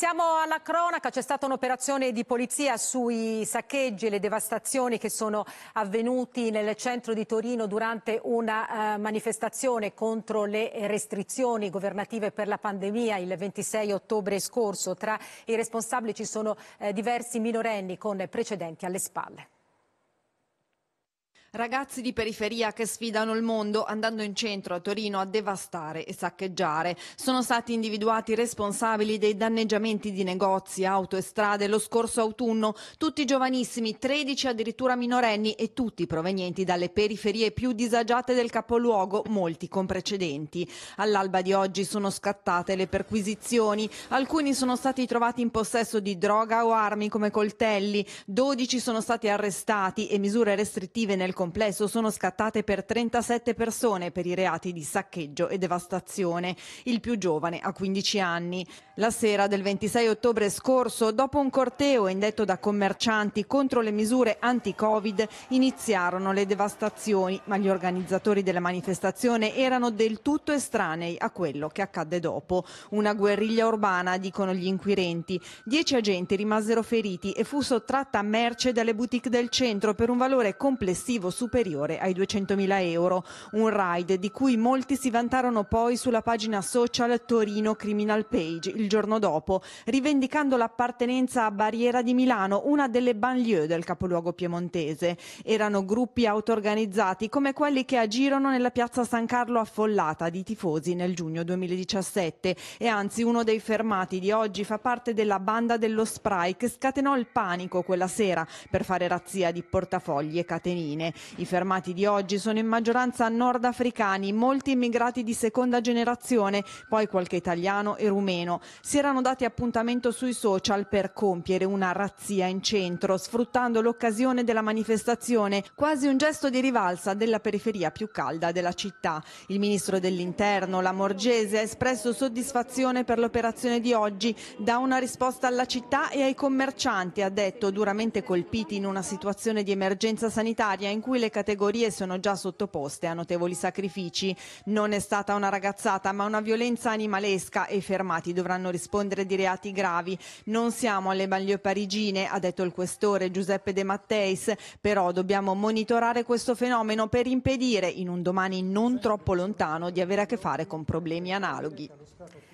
Passiamo alla cronaca, c'è stata un'operazione di polizia sui saccheggi e le devastazioni che sono avvenuti nel centro di Torino durante una eh, manifestazione contro le restrizioni governative per la pandemia il 26 ottobre scorso. Tra i responsabili ci sono eh, diversi minorenni con precedenti alle spalle. Ragazzi di periferia che sfidano il mondo andando in centro a Torino a devastare e saccheggiare. Sono stati individuati responsabili dei danneggiamenti di negozi, auto e strade lo scorso autunno, tutti giovanissimi, 13 addirittura minorenni e tutti provenienti dalle periferie più disagiate del capoluogo, molti con precedenti. All'alba di oggi sono scattate le perquisizioni, alcuni sono stati trovati in possesso di droga o armi come coltelli, 12 sono stati arrestati e misure restrittive nel complesso sono scattate per 37 persone per i reati di saccheggio e devastazione, il più giovane ha 15 anni. La sera del 26 ottobre scorso, dopo un corteo indetto da commercianti contro le misure anti-Covid, iniziarono le devastazioni, ma gli organizzatori della manifestazione erano del tutto estranei a quello che accadde dopo. Una guerriglia urbana, dicono gli inquirenti. Dieci agenti rimasero feriti e fu sottratta merce dalle boutique del centro per un valore complessivo superiore ai 200.000 euro. Un raid di cui molti si vantarono poi sulla pagina social Torino Criminal Page il giorno dopo, rivendicando l'appartenenza a Barriera di Milano, una delle banlieue del capoluogo piemontese. Erano gruppi autorganizzati come quelli che agirono nella piazza San Carlo affollata di tifosi nel giugno 2017 e anzi uno dei fermati di oggi fa parte della banda dello spray che scatenò il panico quella sera per fare razzia di portafogli e catenine. I fermati di oggi sono in maggioranza nordafricani, molti immigrati di seconda generazione, poi qualche italiano e rumeno. Si erano dati appuntamento sui social per compiere una razzia in centro, sfruttando l'occasione della manifestazione, quasi un gesto di rivalsa della periferia più calda della città. Il ministro dell'Interno, la Morgese, ha espresso soddisfazione per l'operazione di oggi, dà una risposta alla città e ai commercianti, ha detto, duramente colpiti in una situazione di emergenza sanitaria in cui cui le categorie sono già sottoposte a notevoli sacrifici. Non è stata una ragazzata, ma una violenza animalesca e i fermati dovranno rispondere di reati gravi. Non siamo alle banlieue parigine, ha detto il questore Giuseppe De Matteis, però dobbiamo monitorare questo fenomeno per impedire in un domani non troppo lontano di avere a che fare con problemi analoghi.